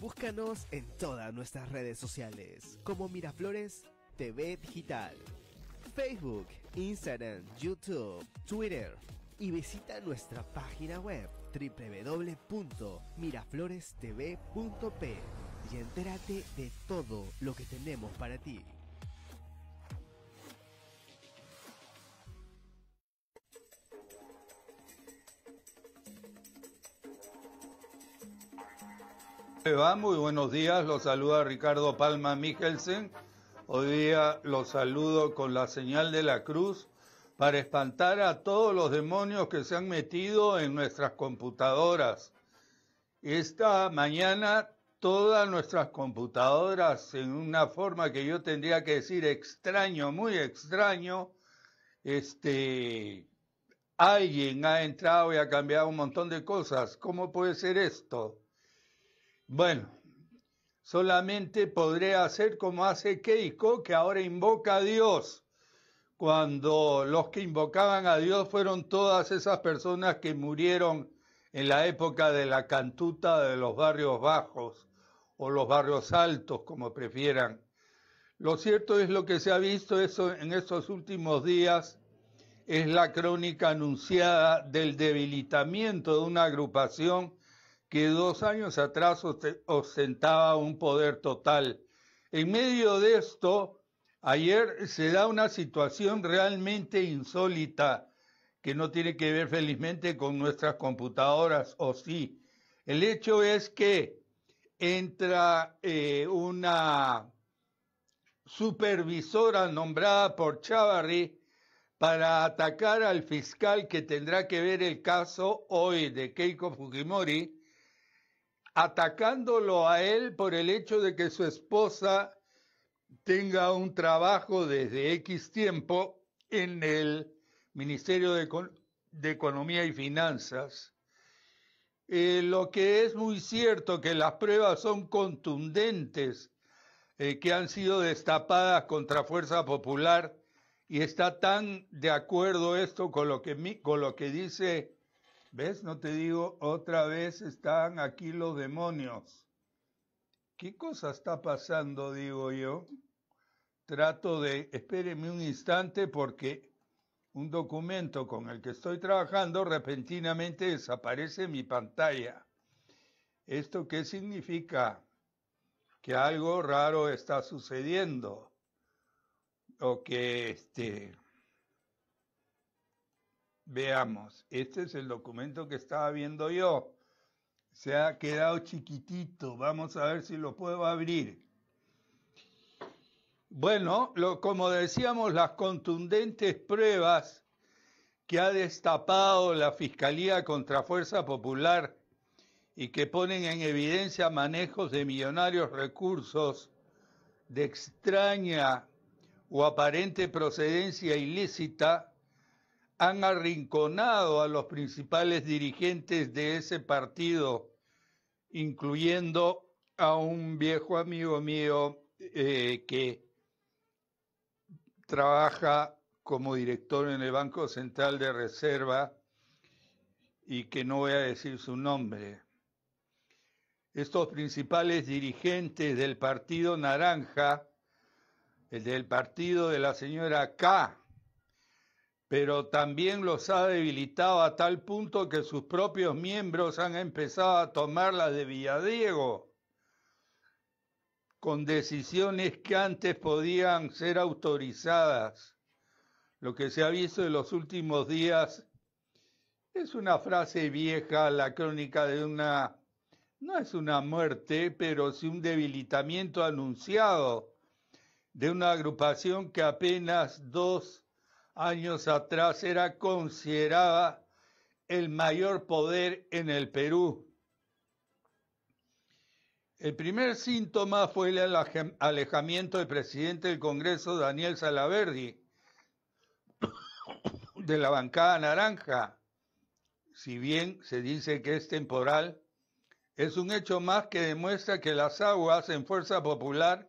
Búscanos en todas nuestras redes sociales como Miraflores TV Digital, Facebook, Instagram, YouTube, Twitter y visita nuestra página web www.miraflorestv.p y entérate de todo lo que tenemos para ti. Muy buenos días, los saluda Ricardo Palma Michelsen. Hoy día los saludo con la señal de la cruz para espantar a todos los demonios que se han metido en nuestras computadoras. Esta mañana todas nuestras computadoras, en una forma que yo tendría que decir extraño, muy extraño, este, alguien ha entrado y ha cambiado un montón de cosas. ¿Cómo puede ser esto? Bueno, solamente podré hacer como hace Keiko, que ahora invoca a Dios, cuando los que invocaban a Dios fueron todas esas personas que murieron en la época de la cantuta de los barrios bajos o los barrios altos, como prefieran. Lo cierto es lo que se ha visto eso en estos últimos días es la crónica anunciada del debilitamiento de una agrupación que dos años atrás ostentaba un poder total. En medio de esto, ayer se da una situación realmente insólita que no tiene que ver felizmente con nuestras computadoras, o sí. El hecho es que entra eh, una supervisora nombrada por Chavarri para atacar al fiscal que tendrá que ver el caso hoy de Keiko Fujimori atacándolo a él por el hecho de que su esposa tenga un trabajo desde X tiempo en el Ministerio de, Economía y Finanzas. Eh, lo que es muy cierto que las pruebas son contundentes eh, que han sido destapadas contra Fuerza Popular y está tan de acuerdo esto con lo que, con lo que dice ¿Ves? No te digo, otra vez están aquí los demonios. ¿Qué cosa está pasando, digo yo? Trato de, espéreme un instante porque un documento con el que estoy trabajando repentinamente desaparece en mi pantalla. ¿Esto qué significa? Que algo raro está sucediendo. O que este, Veamos, este es el documento que estaba viendo yo. Se ha quedado chiquitito, vamos a ver si lo puedo abrir. Bueno, lo, como decíamos, las contundentes pruebas que ha destapado la Fiscalía contra Fuerza Popular y que ponen en evidencia manejos de millonarios recursos de extraña o aparente procedencia ilícita han arrinconado a los principales dirigentes de ese partido, incluyendo a un viejo amigo mío eh, que trabaja como director en el Banco Central de Reserva y que no voy a decir su nombre. Estos principales dirigentes del Partido Naranja, el del partido de la señora K, pero también los ha debilitado a tal punto que sus propios miembros han empezado a tomar la de Villadiego, con decisiones que antes podían ser autorizadas. Lo que se ha visto en los últimos días es una frase vieja, la crónica de una, no es una muerte, pero sí un debilitamiento anunciado de una agrupación que apenas dos años atrás era considerada el mayor poder en el Perú. El primer síntoma fue el alejamiento del presidente del Congreso, Daniel Salaverdi, de la bancada naranja. Si bien se dice que es temporal, es un hecho más que demuestra que las aguas en fuerza popular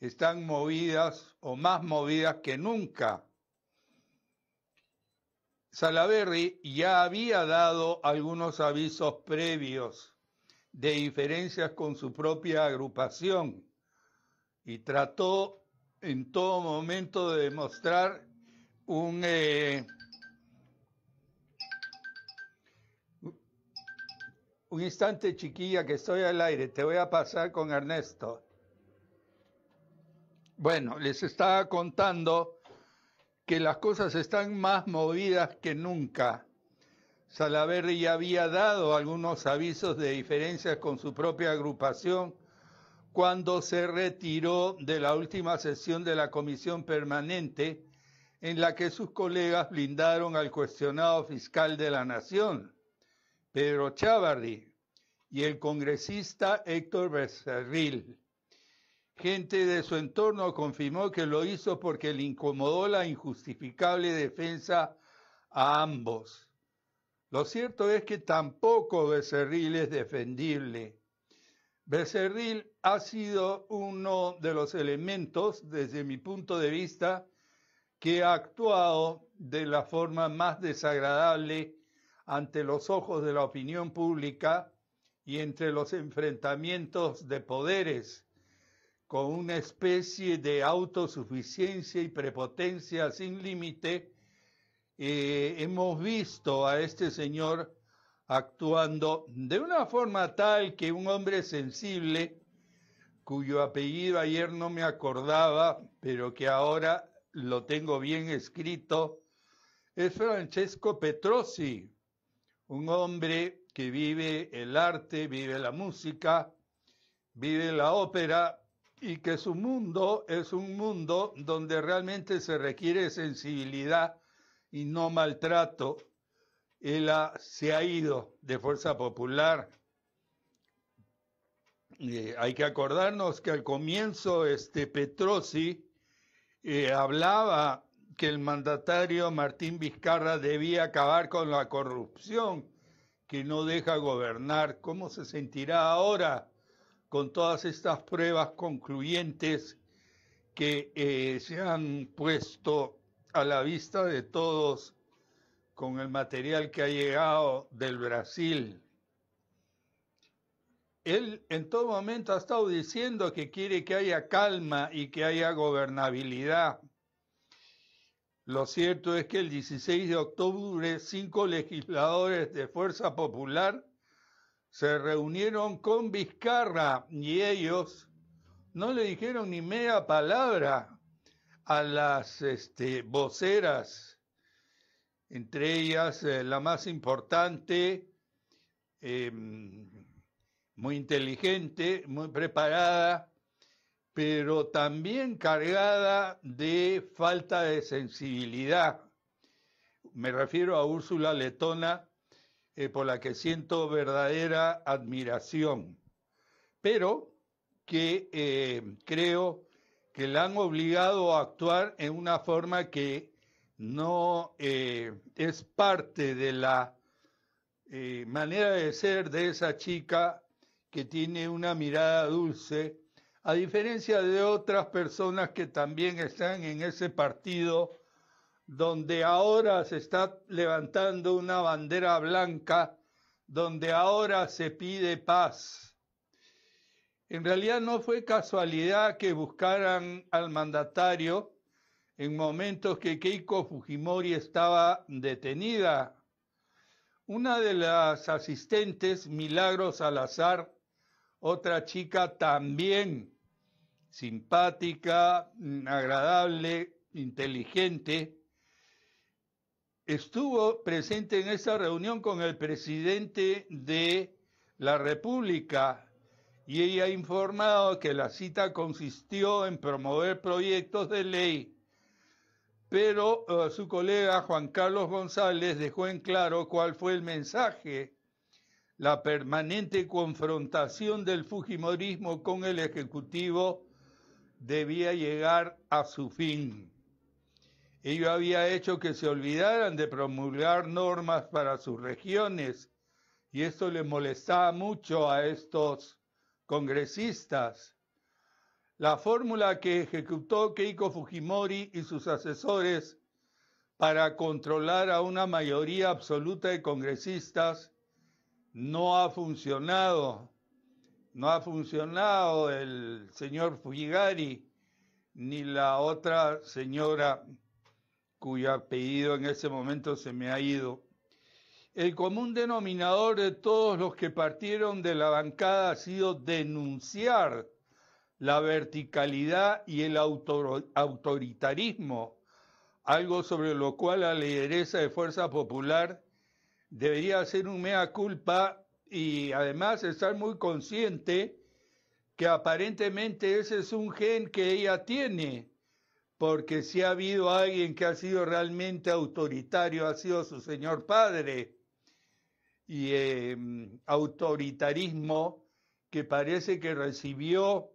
están movidas o más movidas que nunca. Salaverry ya había dado algunos avisos previos de diferencias con su propia agrupación y trató en todo momento de demostrar un, eh, un instante chiquilla que estoy al aire, te voy a pasar con Ernesto. Bueno, les estaba contando que las cosas están más movidas que nunca. Salaverry ya había dado algunos avisos de diferencias con su propia agrupación cuando se retiró de la última sesión de la comisión permanente en la que sus colegas blindaron al cuestionado fiscal de la nación, Pedro Chávarri, y el congresista Héctor Becerril. Gente de su entorno confirmó que lo hizo porque le incomodó la injustificable defensa a ambos. Lo cierto es que tampoco Becerril es defendible. Becerril ha sido uno de los elementos, desde mi punto de vista, que ha actuado de la forma más desagradable ante los ojos de la opinión pública y entre los enfrentamientos de poderes con una especie de autosuficiencia y prepotencia sin límite, eh, hemos visto a este señor actuando de una forma tal que un hombre sensible, cuyo apellido ayer no me acordaba, pero que ahora lo tengo bien escrito, es Francesco Petrosi, un hombre que vive el arte, vive la música, vive la ópera, y que su mundo es un mundo donde realmente se requiere sensibilidad y no maltrato. Él se ha ido de Fuerza Popular. Eh, hay que acordarnos que al comienzo este Petrosi eh, hablaba que el mandatario Martín Vizcarra debía acabar con la corrupción que no deja gobernar. ¿Cómo se sentirá ahora? con todas estas pruebas concluyentes que eh, se han puesto a la vista de todos con el material que ha llegado del Brasil. Él en todo momento ha estado diciendo que quiere que haya calma y que haya gobernabilidad. Lo cierto es que el 16 de octubre cinco legisladores de Fuerza Popular se reunieron con Vizcarra y ellos no le dijeron ni media palabra a las este, voceras, entre ellas eh, la más importante, em, muy inteligente, muy preparada, pero también cargada de falta de sensibilidad. Me refiero a Úrsula Letona, eh, por la que siento verdadera admiración, pero que eh, creo que la han obligado a actuar en una forma que no eh, es parte de la manera de ser de esa chica que tiene una mirada dulce, a diferencia de otras personas que también están en ese partido donde ahora se está levantando una bandera blanca, donde ahora se pide paz. En realidad no fue casualidad que buscaran al mandatario en momentos que Keiko Fujimori estaba detenida. Una de las asistentes, Milagros Salazar, otra chica también simpática, agradable, inteligente, estuvo presente en esa reunión con el presidente de la República y ella ha informado que la cita consistió en promover proyectos de ley, pero eh, su colega Juan Carlos González dejó en claro cuál fue el mensaje, la permanente confrontación del Fujimorismo con el Ejecutivo debía llegar a su fin. Ello había hecho que se olvidaran de promulgar normas para sus regiones y esto le molestaba mucho a estos congresistas. La fórmula que ejecutó Keiko Fujimori y sus asesores para controlar a una mayoría absoluta de congresistas no ha funcionado. No ha funcionado el señor Fujigari ni la otra señora cuyo apellido en ese momento se me ha ido. El común denominador de todos los que partieron de la bancada ha sido denunciar la verticalidad y el autoritarismo, algo sobre lo cual la lideresa de Fuerza Popular debería hacer un mea culpa y además estar muy consciente que aparentemente ese es un gen que ella tiene porque si ha habido alguien que ha sido realmente autoritario, ha sido su señor padre. Y em, autoritarismo que parece que recibió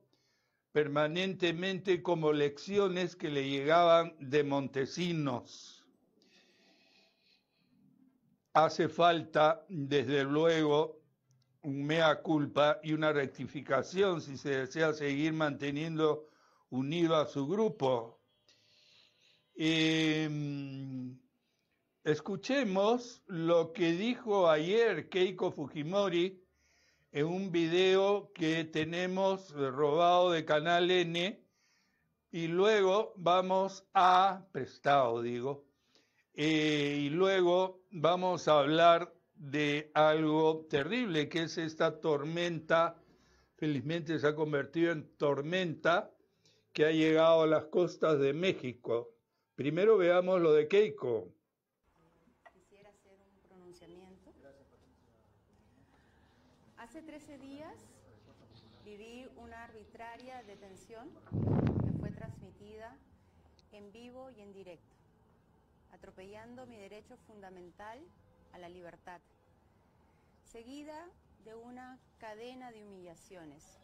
permanentemente como lecciones que le llegaban de Montesinos. Hace falta, desde luego, un mea culpa y una rectificación si se desea seguir manteniendo unido a su grupo, Em, escuchemos lo que dijo ayer Keiko Fujimori en un video que tenemos robado de Canal N y luego vamos a, prestado digo, eh, y luego vamos a hablar de algo terrible que es esta tormenta, felizmente se ha convertido en tormenta que ha llegado a las costas de México. Primero veamos lo de Keiko. Quisiera hacer un pronunciamiento. Hace 13 días viví una arbitraria detención que fue transmitida en vivo y en directo, atropellando mi derecho fundamental a la libertad, seguida de una cadena de humillaciones.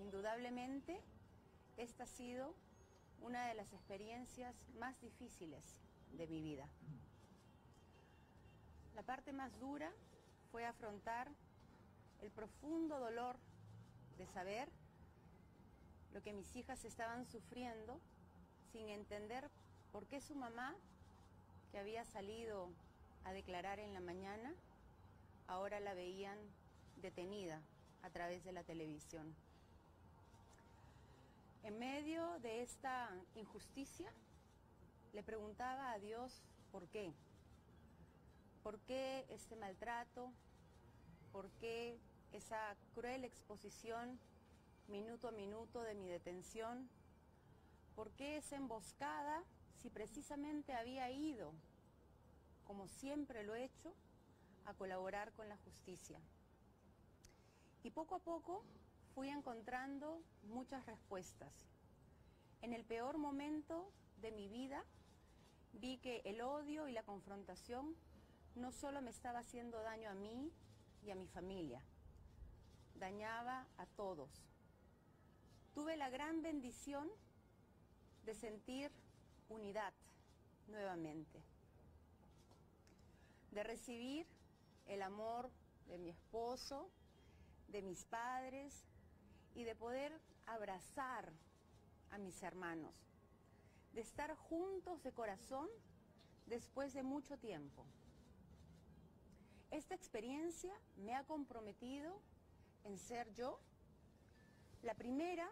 Indudablemente, esta ha sido una de las experiencias más difíciles de mi vida. La parte más dura fue afrontar el profundo dolor de saber lo que mis hijas estaban sufriendo sin entender por qué su mamá, que había salido a declarar en la mañana, ahora la veían detenida a través de la televisión. En medio de esta injusticia, le preguntaba a Dios por qué. ¿Por qué este maltrato? ¿Por qué esa cruel exposición minuto a minuto de mi detención? ¿Por qué esa emboscada si precisamente había ido, como siempre lo he hecho, a colaborar con la justicia? Y poco a poco fui encontrando muchas respuestas. En el peor momento de mi vida vi que el odio y la confrontación no solo me estaba haciendo daño a mí y a mi familia, dañaba a todos. Tuve la gran bendición de sentir unidad nuevamente, de recibir el amor de mi esposo, de mis padres, y de poder abrazar a mis hermanos, de estar juntos de corazón después de mucho tiempo. Esta experiencia me ha comprometido en ser yo, la primera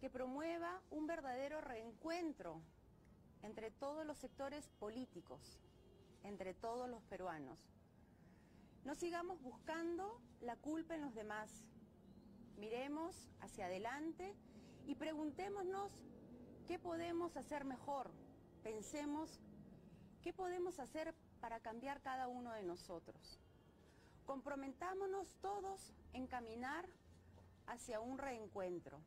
que promueva un verdadero reencuentro entre todos los sectores políticos, entre todos los peruanos. No sigamos buscando la culpa en los demás, miremos hacia adelante y preguntémonos qué podemos hacer mejor. Pensemos qué podemos hacer para cambiar cada uno de nosotros. Comprometámonos todos en caminar hacia un reencuentro.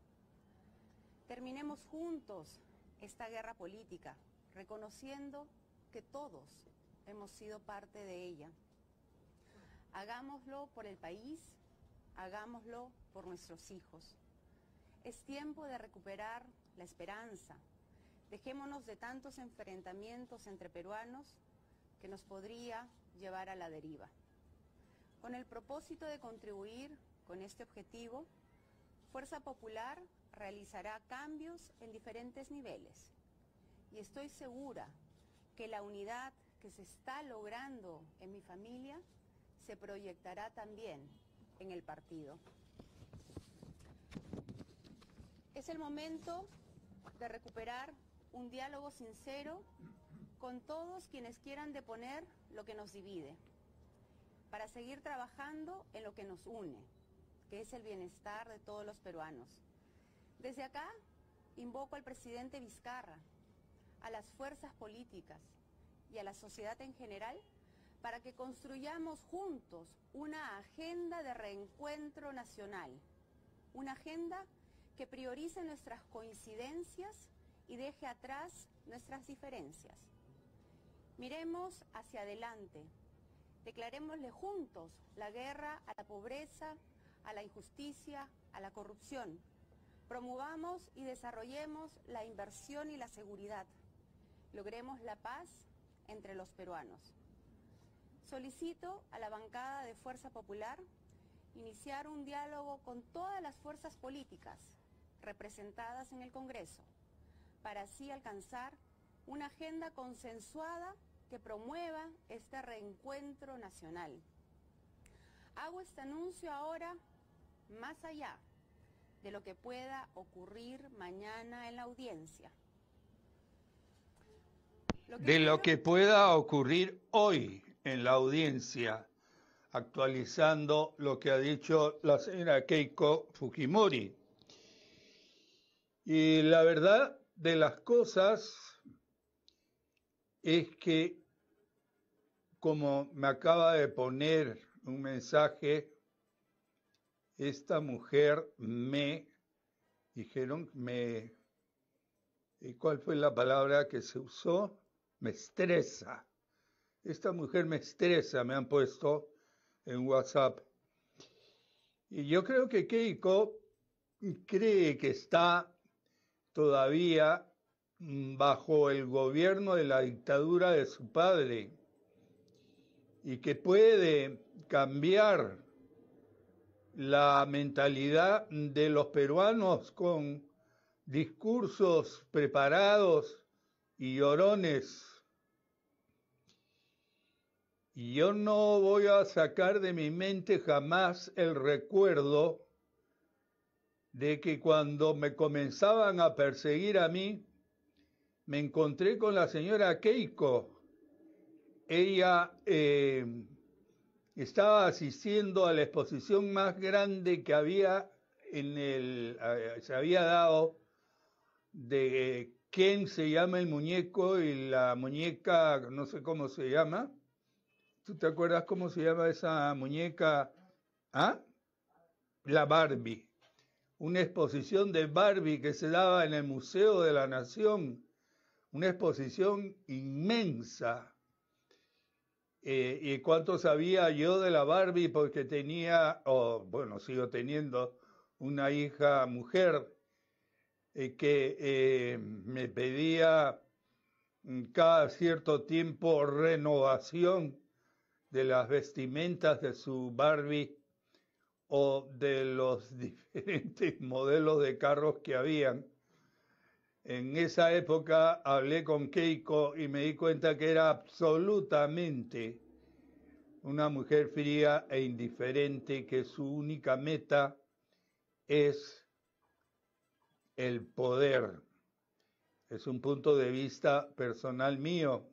Terminemos juntos esta guerra política, reconociendo que todos hemos sido parte de ella. Hagámoslo por el país, hagámoslo por nuestros hijos. Es tiempo de recuperar la esperanza. Dejémonos de tantos enfrentamientos entre peruanos que nos podría llevar a la deriva. Con el propósito de contribuir con este objetivo, Fuerza Popular realizará cambios en diferentes niveles y estoy segura que la unidad que se está logrando en mi familia se proyectará también en el partido. Es el momento de recuperar un diálogo sincero con todos quienes quieran deponer lo que nos divide, para seguir trabajando en lo que nos une, que es el bienestar de todos los peruanos. Desde acá invoco al presidente Vizcarra, a las fuerzas políticas y a la sociedad en general para que construyamos juntos una agenda de reencuentro nacional, una agenda que priorice nuestras coincidencias y deje atrás nuestras diferencias. Miremos hacia adelante, declarémosle juntos la guerra a la pobreza, a la injusticia, a la corrupción. Promovamos y desarrollemos la inversión y la seguridad. Logremos la paz entre los peruanos. Solicito a la bancada de Fuerza Popular iniciar un diálogo con todas las fuerzas políticas representadas en el Congreso para así alcanzar una agenda consensuada que promueva este reencuentro nacional. Hago este anuncio ahora más allá de lo que pueda ocurrir mañana en la audiencia. de lo que pueda ocurrir hoy en la audiencia, actualizando lo que ha dicho la señora Keiko Fujimori. Y la verdad de las cosas es que, como me acaba de poner un mensaje, esta mujer me dijeron, me, ¿y cuál fue la palabra que se usó? Me estresa. Esta mujer me estresa, me han puesto en WhatsApp. Y yo creo que Keiko cree que está todavía mm, bajo el gobierno de la dictadura de su padre y que puede cambiar la mentalidad de los peruanos con discursos preparados y llorones y yo no voy a sacar de mi mente jamás el recuerdo de que cuando me comenzaban a perseguir a mí, me encontré con la señora Keiko. Ella eh, estaba asistiendo a la exposición más grande que había en el, eh, se había dado de eh, quién se llama el muñeco y la muñeca, no sé cómo se llama, ¿Tú te acuerdas cómo se llama esa muñeca? ¿Ah? La Barbie. Una exposición de Barbie que se daba en el Museo de la Nación. Una exposición inmensa. Eh, ¿Y cuánto sabía yo de la Barbie? Porque tenía, o bueno, sigo teniendo una hija mujer eh, que eh, me pedía mm, cada cierto tiempo renovación de las vestimentas de su Barbie o de los diferentes modelos de carros que habían. En esa época hablé con Keiko y me di cuenta que era absolutamente una mujer fría e indiferente que su única meta es el poder. Es un punto de vista personal mío.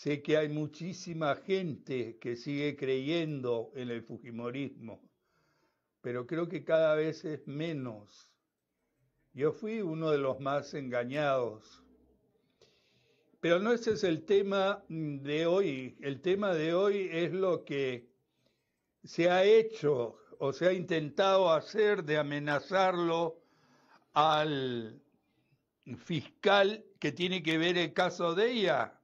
Sé que hay muchísima gente que sigue creyendo en el Fujimorismo, pero creo que cada vez es menos. Yo fui uno de los más engañados. Pero no ese es el tema de hoy. El tema de hoy es lo que se ha hecho o se ha intentado hacer de amenazarlo al fiscal que tiene que ver el caso de ella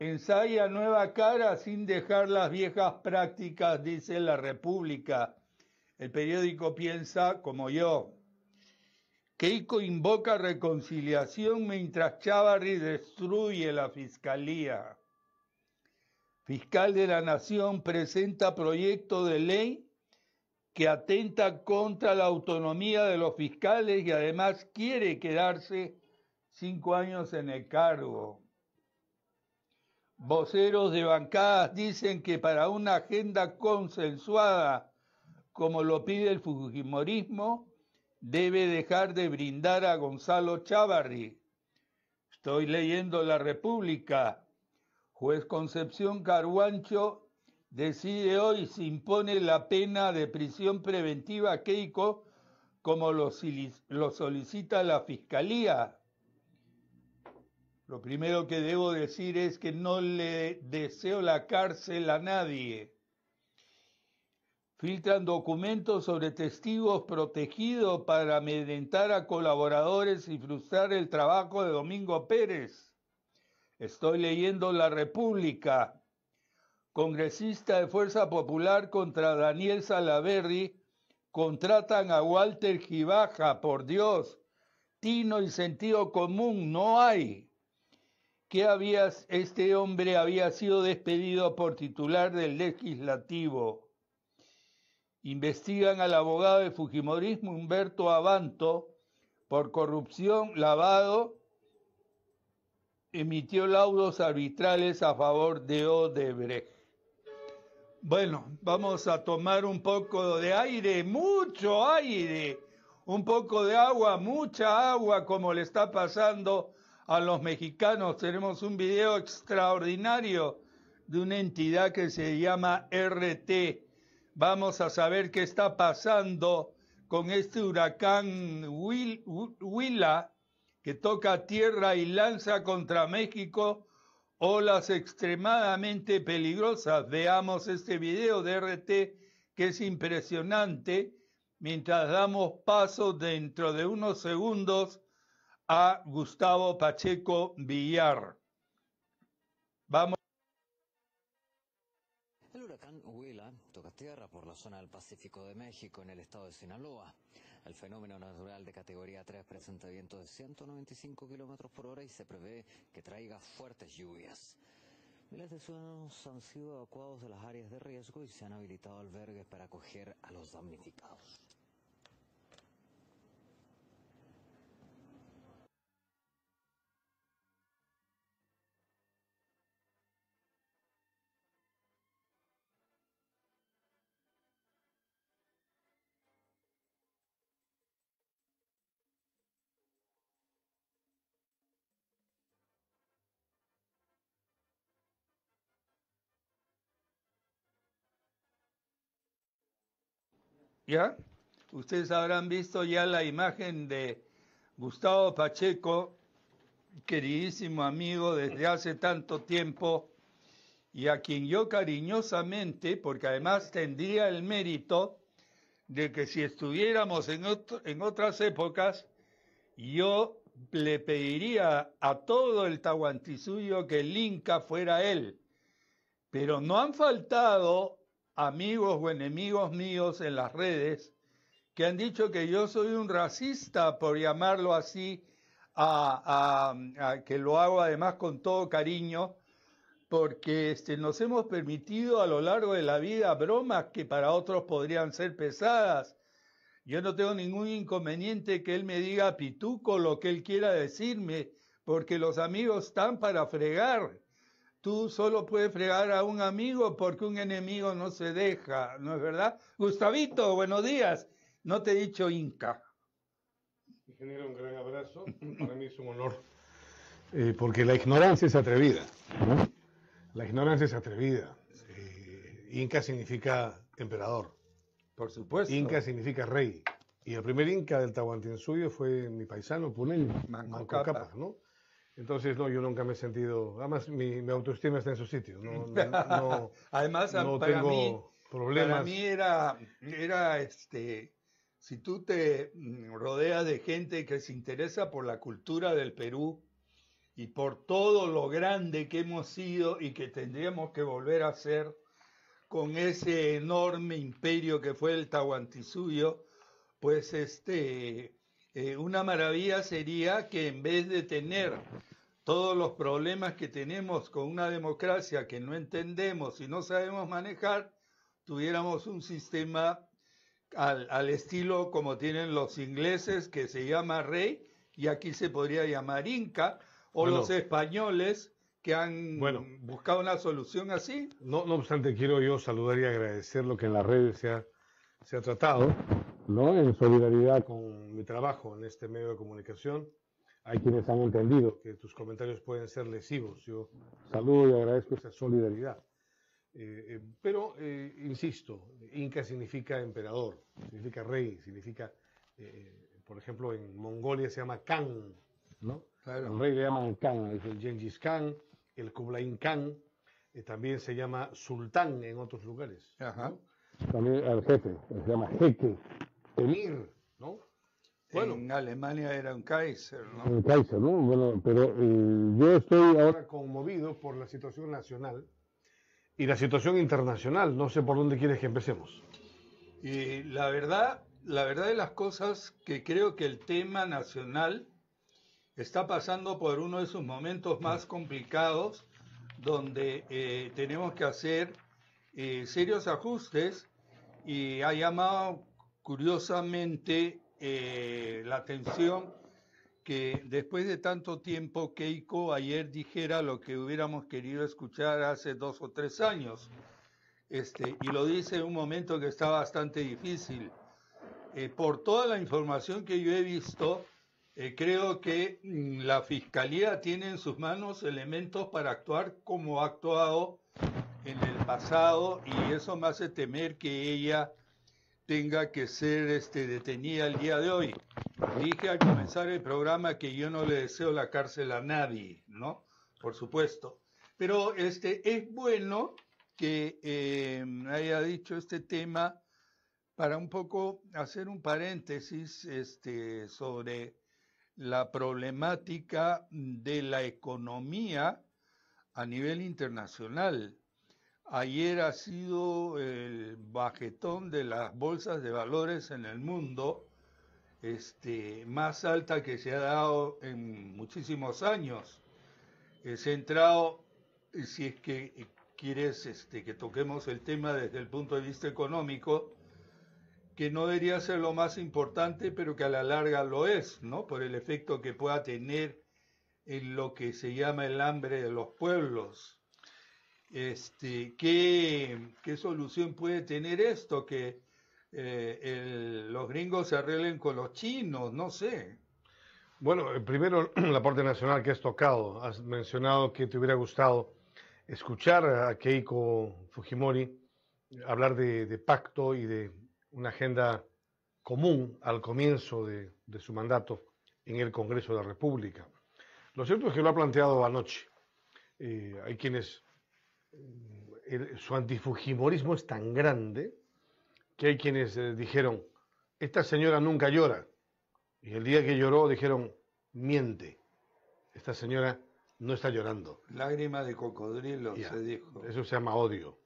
Ensaya nueva cara sin dejar las viejas prácticas, dice la República. El periódico piensa como yo. Keiko invoca reconciliación mientras Chávarri destruye la fiscalía. Fiscal de la Nación presenta proyecto de ley que atenta contra la autonomía de los fiscales y además quiere quedarse cinco años en el cargo. Voceros de bancadas dicen que para una agenda consensuada, como lo pide el Fujimorismo, debe dejar de brindar a Gonzalo Chavarri. Estoy leyendo La República. Juez Concepción Caruancho decide hoy si impone la pena de prisión preventiva a Keiko como lo solicita la Fiscalía. Lo primero que debo decir es que no le deseo la cárcel a nadie. Filtran documentos sobre testigos protegidos para amedrentar a colaboradores y frustrar el trabajo de Domingo Pérez. Estoy leyendo La República. Congresista de Fuerza Popular contra Daniel Salaverry. Contratan a Walter Gibaja, por Dios. Tino y sentido común no hay que habías, este hombre había sido despedido por titular del legislativo. Investigan al abogado de Fujimorismo Humberto Abanto por corrupción, lavado, emitió laudos arbitrales a favor de Odebrecht. Bueno, vamos a tomar un poco de aire, mucho aire, un poco de agua, mucha agua, como le está pasando a los mexicanos. Tenemos un video extraordinario de una entidad que se llama RT. Vamos a saber qué está pasando con este huracán Huila que toca tierra y lanza contra México olas extremadamente peligrosas. Veamos este video de RT que es impresionante mientras damos paso dentro de unos segundos a Gustavo Pacheco Villar. Vamos. El huracán Huila toca tierra por la zona del Pacífico de México en el estado de Sinaloa. El fenómeno natural de categoría 3 presenta vientos de 195 kilómetros por hora y se prevé que traiga fuertes lluvias. Miles de ciudadanos han sido evacuados de las áreas de riesgo y se han habilitado albergues para acoger a los damnificados. ¿Ya? Ustedes habrán visto ya la imagen de Gustavo Pacheco, queridísimo amigo desde hace tanto tiempo, y a quien yo cariñosamente, porque además tendría el mérito de que si estuviéramos en, en otras épocas, yo le pediría a todo el Tahuantisuyo que el Inca fuera él. Pero no han faltado amigos o enemigos míos en las redes que han dicho que yo soy un racista, por llamarlo así, que lo hago además con todo cariño, porque este, nos hemos permitido a lo largo de la vida bromas que para otros podrían ser pesadas. Yo no tengo ningún inconveniente que él me diga pituco lo que él quiera decirme, porque los amigos están para fregar. Tú solo puedes fregar a un amigo porque un enemigo no se deja, ¿no es verdad? Gustavito, buenos días. No te he dicho Inca. Ingeniero, un gran abrazo. Para mí es un honor. Eh, porque la ignorancia es atrevida. La ignorancia es atrevida. Eh, Inca significa emperador. Por supuesto. Inca significa rey. Y el primer Inca del Tahuantinsuyo fue mi paisano Pune, Manco, ¿no? Entonces, no, yo nunca me he sentido. Además, mi, autoestima está en su sitio. Además, no para mí, problemas. mí era, era este. Si tú te mm, rodeas de gente que se interesa por la cultura del Perú y por todo lo grande que hemos sido y que tendríamos que volver a ser con ese enorme imperio que fue el Tahuantisuyo, pues este, eh, una maravilla sería que en vez de tener todos los problemas que tenemos con una democracia que no entendemos y no sabemos manejar, tuviéramos un sistema al, estilo como tienen los ingleses, que se llama rey, y aquí se podría llamar inca, o los españoles que han buscado una solución así. No, obstante, quiero yo saludar y agradecer lo que en las redes se ha, se ha tratado, ¿no? en solidaridad con mi trabajo en este medio de comunicación hay quienes han entendido que tus comentarios pueden ser lesivos. Yo saludo y agradezco esa solidaridad. Eh, eh, pero, eh, insisto, Inca significa emperador, significa rey, significa, por ejemplo, en Mongolia se llama Khan, ¿no? Claro. El rey le llaman Khan, es el Genghis Khan, el Kublai Khan, también se llama sultán en otros lugares. Ajá. También el jefe, se llama jeque, emir, ¿no? Bueno. En Alemania era un Kaiser, ¿no? Un Kaiser, ¿no? Bueno, pero eh, yo estoy ahora conmovido por la situación nacional y la situación internacional. No sé por dónde quieres que empecemos. Y la verdad, la verdad de las cosas que creo que el tema nacional está pasando por uno de sus momentos más complicados, donde eh, tenemos que hacer eh, serios ajustes y ha llamado curiosamente eh, la atención que después de tanto tiempo Keiko ayer dijera lo que hubiéramos querido escuchar hace dos o tres años. Este, y lo dice en un momento que está bastante difícil. Eh, por toda la información que yo he visto, eh, creo que mm, la Fiscalía tiene en sus manos elementos para actuar como ha actuado en el pasado y eso me hace temer que ella tenga que ser este, detenida el día de hoy. Dije al comenzar el programa que yo no le deseo la cárcel a nadie, ¿no? Por supuesto. Pero este, es bueno que eh, haya dicho este tema para un poco hacer un paréntesis este, sobre la problemática de la economía a nivel internacional. Ayer ha sido el bajetón de las bolsas de valores en el mundo, este, más alta que se ha dado en muchísimos años. Es centrado, si es que quieres este, que toquemos el tema desde el punto de vista económico, que no debería ser lo más importante, pero que a la larga lo es, ¿no? Por el efecto que pueda tener en lo que se llama el hambre de los pueblos este, ¿qué, solución puede tener esto? Que eh, los gringos se arreglen con los chinos, no sé. Bueno, eh, primero la parte nacional que has tocado. Has mencionado que te hubiera gustado escuchar a Keiko Fujimori hablar de, pacto y de una agenda común al comienzo de, su mandato en el Congreso de la República. Lo cierto es que lo ha planteado anoche. Eh, hay quienes su antifujimorismo es tan grande que hay quienes eh, dijeron, esta señora nunca llora. Y el día que lloró dijeron, miente, esta señora no está llorando. Lágrima de cocodrilo, se dijo. Eso se llama odio.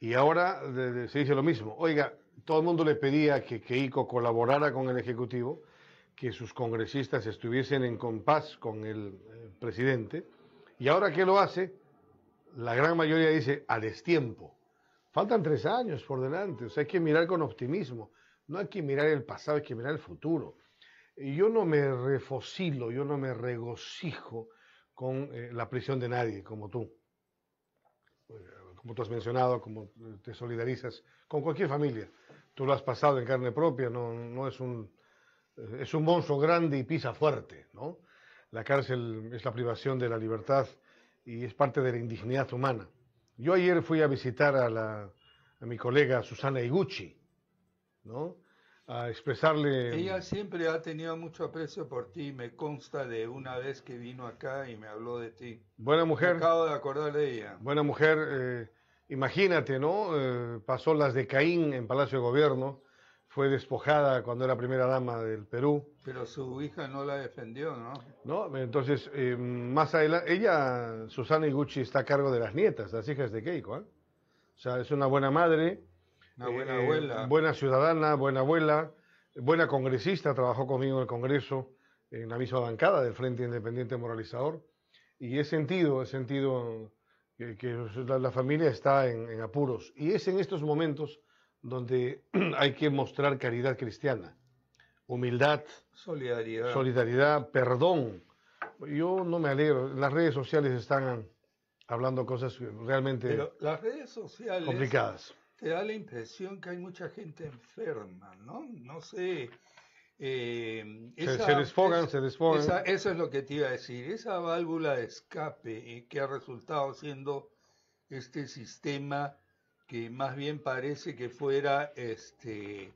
Y ahora se dice lo mismo. Oiga, todo el mundo le pedía que, Keiko colaborara con el Ejecutivo, que sus congresistas estuviesen en compás con el, el eh, presidente. Y ahora que lo hace, la gran mayoría dice a tiempo Faltan tres años por delante, o sea, hay que mirar con optimismo. No hay que mirar el pasado, hay que mirar el futuro. Y Yo no me refocilo, yo no me regocijo con eh, la prisión de nadie como tú. Eh, como tú has mencionado, como te solidarizas con cualquier familia. Tú lo has pasado en carne propia, no, es un, eh, es un monstruo grande y pisa fuerte, ¿no? La cárcel es la privación de la libertad y es parte de la indignidad humana. Yo ayer fui a visitar a, la, mi colega Susana Iguchi, ¿no? A expresarle... Ella siempre ha tenido mucho aprecio por ti, me consta de una vez que vino acá y me habló de ti. Buena mujer. acabo de acordar de ella. Buena mujer, eh, imagínate, ¿no? Eh, pasó las de Caín en Palacio de Gobierno, fue despojada cuando era primera dama del Perú. Pero su hija no la defendió, ¿no? No, entonces, eh, más adelante, ella, Susana Iguchi, está a cargo de las nietas, las hijas de Keiko. ¿eh? O sea, es una buena madre, una buena eh, abuela. Buena ciudadana, buena abuela, buena congresista, trabajó conmigo en el Congreso, en la misma bancada del Frente Independiente Moralizador. Y he sentido, he sentido que, la, familia está en, en apuros. Y es en estos momentos donde hay que mostrar caridad cristiana, humildad, solidaridad, solidaridad perdón. Yo no me alegro, las redes sociales están hablando cosas realmente Pero las redes sociales complicadas. Te da la impresión que hay mucha gente enferma, ¿no? No sé. Eh, se, desfogan, se desfogan. eso es lo que te iba a decir. Esa válvula de escape eh, que ha resultado siendo este sistema que más bien parece que fuera este,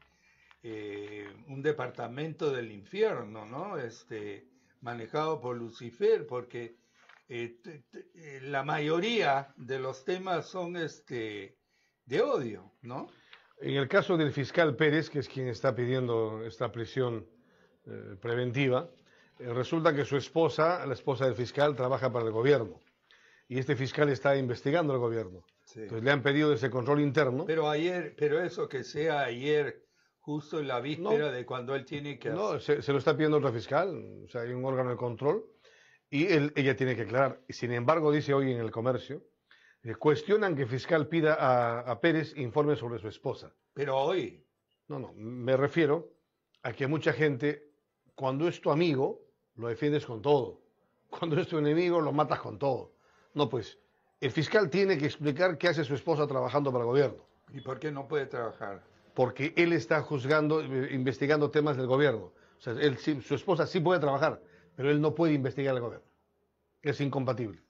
eh, un departamento del infierno, ¿no? Este, manejado por Lucifer, porque eh, eh, la mayoría de los temas son este, de odio, ¿no? En el caso del fiscal Pérez, que es quien está pidiendo esta prisión preventiva, resulta que su esposa, la esposa del fiscal, trabaja para el gobierno. Y este fiscal está investigando al gobierno. Entonces le han pedido ese control interno. Pero ayer, pero eso que sea ayer, justo en la víspera de cuando él tiene que. No, se, lo está pidiendo otra fiscal, o sea, hay un órgano de control y ella tiene que aclarar. Sin embargo, dice hoy en el comercio, eh, cuestionan que fiscal pida a, a Pérez informes sobre su esposa. Pero hoy. No, no, me refiero a que mucha gente, cuando es tu amigo, lo defiendes con todo. Cuando es tu enemigo, lo matas con todo. No, pues el fiscal tiene que explicar qué hace su esposa trabajando para el gobierno. ¿Y por qué no puede trabajar? Porque él está juzgando, eh, investigando temas del gobierno. sea, su esposa sí puede trabajar, pero él no puede investigar al gobierno. Es incompatible.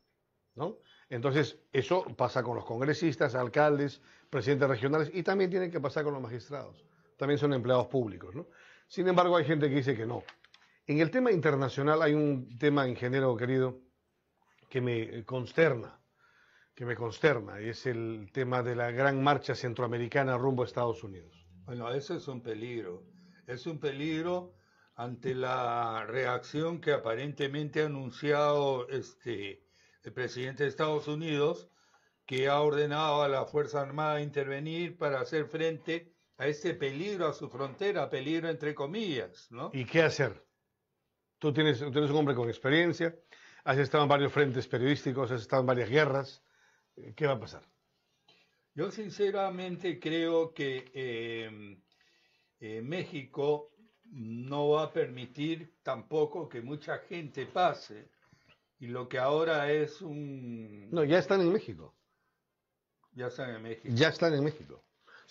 ¿no? Entonces, eso pasa con los congresistas, alcaldes, presidentes regionales y también tiene que pasar con los magistrados. También son empleados públicos. ¿no? Sin embargo, hay gente que dice que no. En el tema internacional hay un tema, ingeniero querido, que me consterna que me consterna y es el tema de la gran marcha centroamericana rumbo a Estados Unidos. Bueno, eso es un peligro. Es un peligro ante la reacción que aparentemente ha anunciado este, el presidente de Estados Unidos, que ha ordenado a la Fuerza Armada intervenir para hacer frente a este peligro a su frontera, peligro entre comillas. ¿no? ¿Y qué hacer? Tú tienes, un hombre con experiencia, has estado en varios frentes periodísticos, has estado en varias guerras. ¿Qué va a pasar? Yo sinceramente creo que eh, eh, México no va a permitir tampoco que mucha gente pase. Y lo que ahora es un... No, ya están en México. Ya están en México. Ya están en México.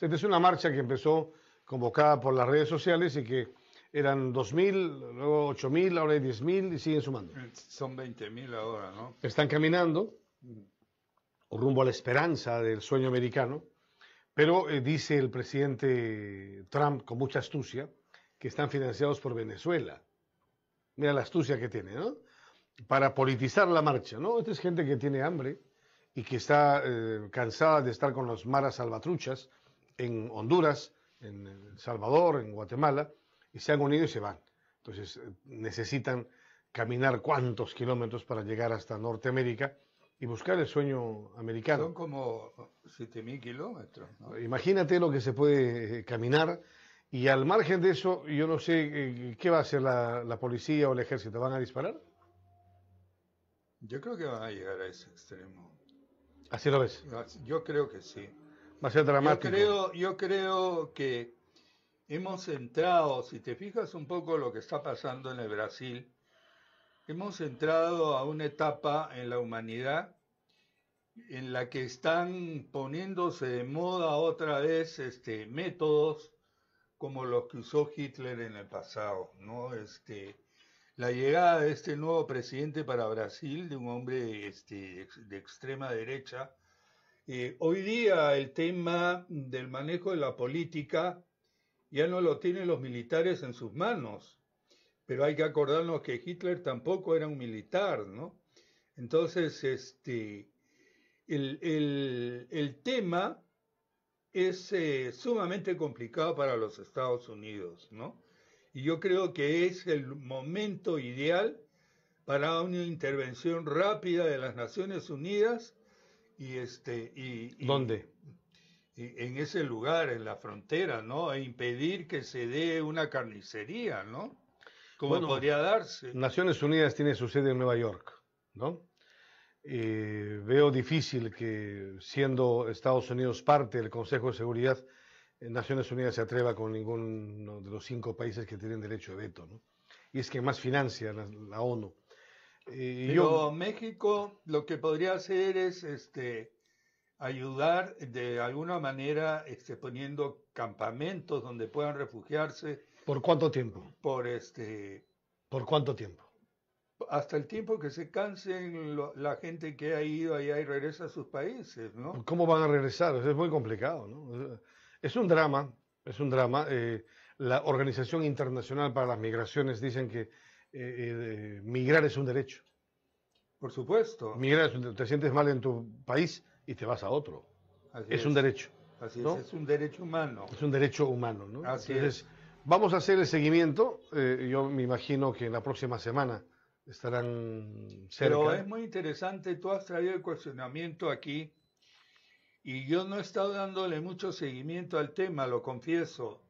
O es una marcha que empezó convocada por las redes sociales y que eran 2.000, luego 8.000, ahora hay 10.000 y siguen sumando. Son 20.000 ahora, ¿no? Están caminando o rumbo a la esperanza del sueño americano, pero eh, dice el presidente Trump con mucha astucia que están financiados por Venezuela. Mira la astucia que tiene, ¿no? Para politizar la marcha, ¿no? Esta es gente que tiene hambre y que está eh, cansada de estar con los maras salvatruchas en Honduras, en El Salvador, en Guatemala, y se han unido y se van. Entonces eh, necesitan caminar cuántos kilómetros para llegar hasta Norteamérica y buscar el sueño americano. Son como 7.000 kilómetros. Imagínate lo que se puede eh, caminar y al margen de eso, yo no sé eh, qué va a hacer la, policía o el ejército. ¿Van a disparar? Yo creo que van a llegar a ese extremo. ¿Así lo ves? Ah, yo creo que sí. Va a ser dramático. creo, yo creo que hemos entrado, si te fijas un poco lo que está pasando en el Brasil, Hemos entrado a una etapa en la humanidad en la que están poniéndose de moda otra vez este, métodos como los que usó Hitler en el pasado, ¿no? Este, la llegada de este nuevo presidente para Brasil, de un hombre este, de extrema derecha, eh, hoy día el tema del manejo de la política ya no lo tienen los militares en sus manos, pero hay que acordarnos que Hitler tampoco era un militar, ¿no? Entonces, este, el, el, tema es eh, sumamente complicado para los Estados Unidos, ¿no? Y yo creo que es el momento ideal para una intervención rápida de las Naciones Unidas y este y, dónde en ese lugar en la frontera, ¿no? E impedir que se dé una carnicería, ¿no? ¿Cómo podría darse. Naciones Unidas tiene su sede en Nueva York, ¿no? veo difícil que, siendo Estados Unidos parte del Consejo de Seguridad, eh, Naciones Unidas se atreva con ninguno de los cinco países que tienen derecho de veto, ¿no? Y es que más financia la, ONU. Pero México lo que podría hacer es este, ayudar de alguna manera este, poniendo campamentos donde puedan refugiarse ¿Por cuánto tiempo? Por este. ¿Por cuánto tiempo? Hasta el tiempo que se cansen la gente que ha ido allá y regresa a sus países, ¿no? ¿Cómo van a regresar? Es muy complicado, ¿no? Es un drama, es un drama. Eh, la Organización Internacional para las Migraciones dicen que eh, eh, migrar es un derecho. Por supuesto. Migrar es un, te sientes mal en tu país y te vas a otro. Es, un derecho. Así es, es un derecho humano. Es un derecho humano, ¿no? Así es. Vamos a hacer el seguimiento. Eh, yo me imagino que en la próxima semana estarán cerca. Pero es muy interesante, tú has traído el cuestionamiento aquí y yo no he estado dándole mucho seguimiento al tema, lo confieso.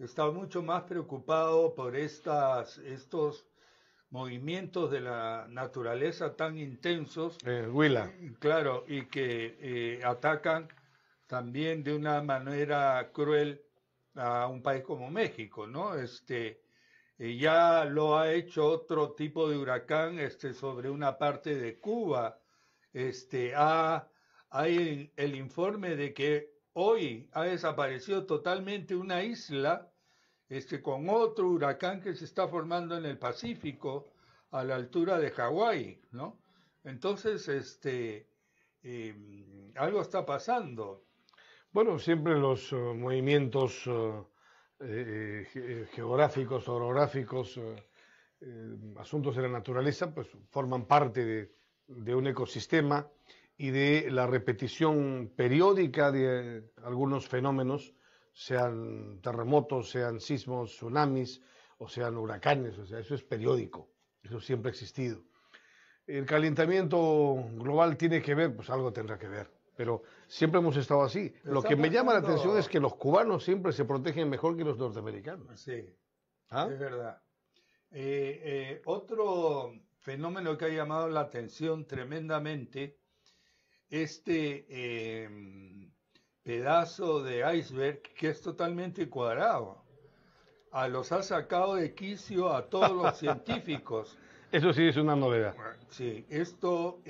He estado mucho más preocupado por estas, estos movimientos de la naturaleza tan intensos. Eh, claro, y que eh, atacan también de una manera cruel a un país como México, ¿no? Este, eh, ya lo ha hecho otro tipo de huracán este, sobre una parte de Cuba. Este, hay el informe de que hoy ha desaparecido totalmente una isla este, con otro huracán que se está formando en el Pacífico a la altura de Hawái, ¿no? Entonces, este, em, algo está pasando. Bueno, siempre los eh, movimientos eh, eh, geográficos, orográficos, asuntos de la naturaleza, pues forman parte de, de, un ecosistema y de la repetición periódica de algunos fenómenos, sean terremotos, sean sismos, tsunamis o sean huracanes, o sea, eso es periódico, eso siempre ha existido. El calentamiento global tiene que ver, pues algo tendrá que ver pero siempre hemos estado así. Lo que me llama la atención es que los cubanos siempre se protegen mejor que los norteamericanos. Sí, ¿Ah? es verdad. Eh, eh, otro fenómeno que ha llamado la atención tremendamente, este eh, pedazo de iceberg que es totalmente cuadrado. A los ha sacado de quicio a todos los científicos. Eso sí es una novedad. Sí, esto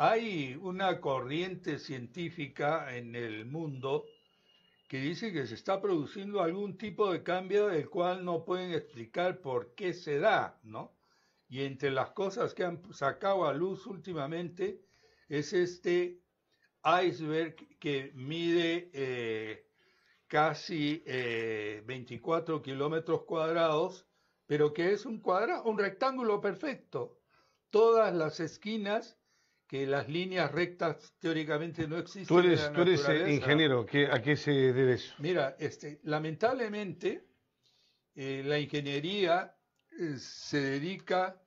hay una corriente científica en el mundo que dice que se está produciendo algún tipo de cambio del cual no pueden explicar por qué se da, ¿no? Y entre las cosas que han sacado a luz últimamente es este iceberg que mide eh, casi 24 eh, kilómetros cuadrados, pero que es un, cuadrado, un rectángulo perfecto. Todas las esquinas que las líneas rectas teóricamente no existen. Tú eres, en la tú eres eh, ingeniero, ¿a qué se debe eso? Mira, este, lamentablemente eh, la ingeniería eh, se dedica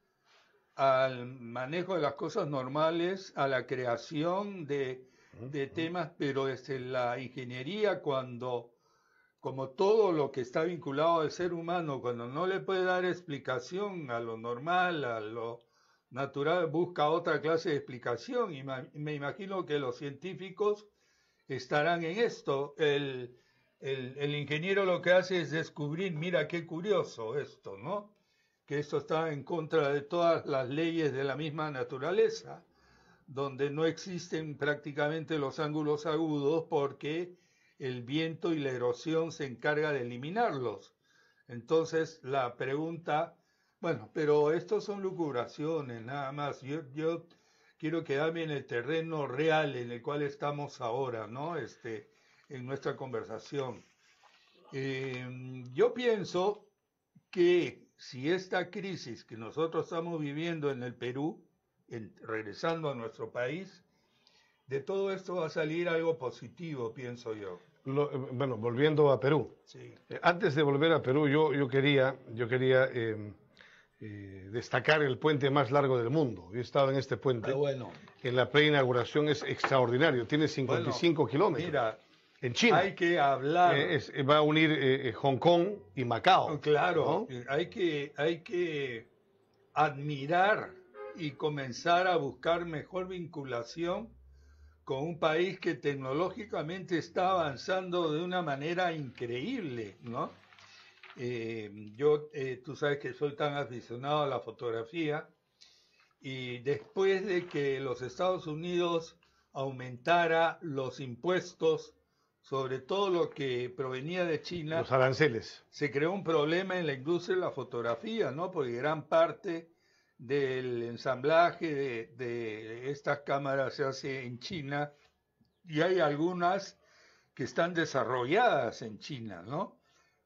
al manejo de las cosas normales, a la creación de, temas, pero este, la ingeniería cuando, como todo lo que está vinculado al ser humano, cuando no le puede dar explicación a lo normal, a lo natural busca otra clase de explicación y me imagino que los científicos estarán en esto. El, ingeniero lo que hace es descubrir, mira qué curioso esto, ¿no? Que esto está en contra de todas las leyes de la misma naturaleza, donde no existen prácticamente los ángulos agudos porque el viento y la erosión se encarga de eliminarlos. Entonces la pregunta bueno, pero estos son lucubraciones, nada más. Yo, yo quiero quedarme en el terreno real en el cual estamos ahora, ¿no? Este, en nuestra conversación. Em, yo pienso que si esta crisis que nosotros estamos viviendo en el Perú, en, regresando a nuestro país, de todo esto va a salir algo positivo, pienso yo. Eh, bueno, volviendo a Perú. Sí. Eh, antes de volver a Perú, yo, yo quería, yo quería em, eh, destacar el puente más largo del mundo. Yo he estado en este puente. Ah, bueno. En la preinauguración es extraordinario. Tiene 55 kilómetros. Mira, en China. Hay que hablar. Eh, va a unir eh, Hong Kong y Macao. Oh, claro, hay, que, hay que admirar y comenzar a buscar mejor vinculación con un país que tecnológicamente está avanzando de una manera increíble, ¿no? Eh, yo, eh, tú sabes que soy tan aficionado a la fotografía y después de que los Estados Unidos aumentara los impuestos sobre todo lo que provenía de China, los aranceles, se creó un problema en la industria de la fotografía, ¿no? Porque gran parte del ensamblaje de estas cámaras se hace en China y hay algunas que están desarrolladas en China, ¿no?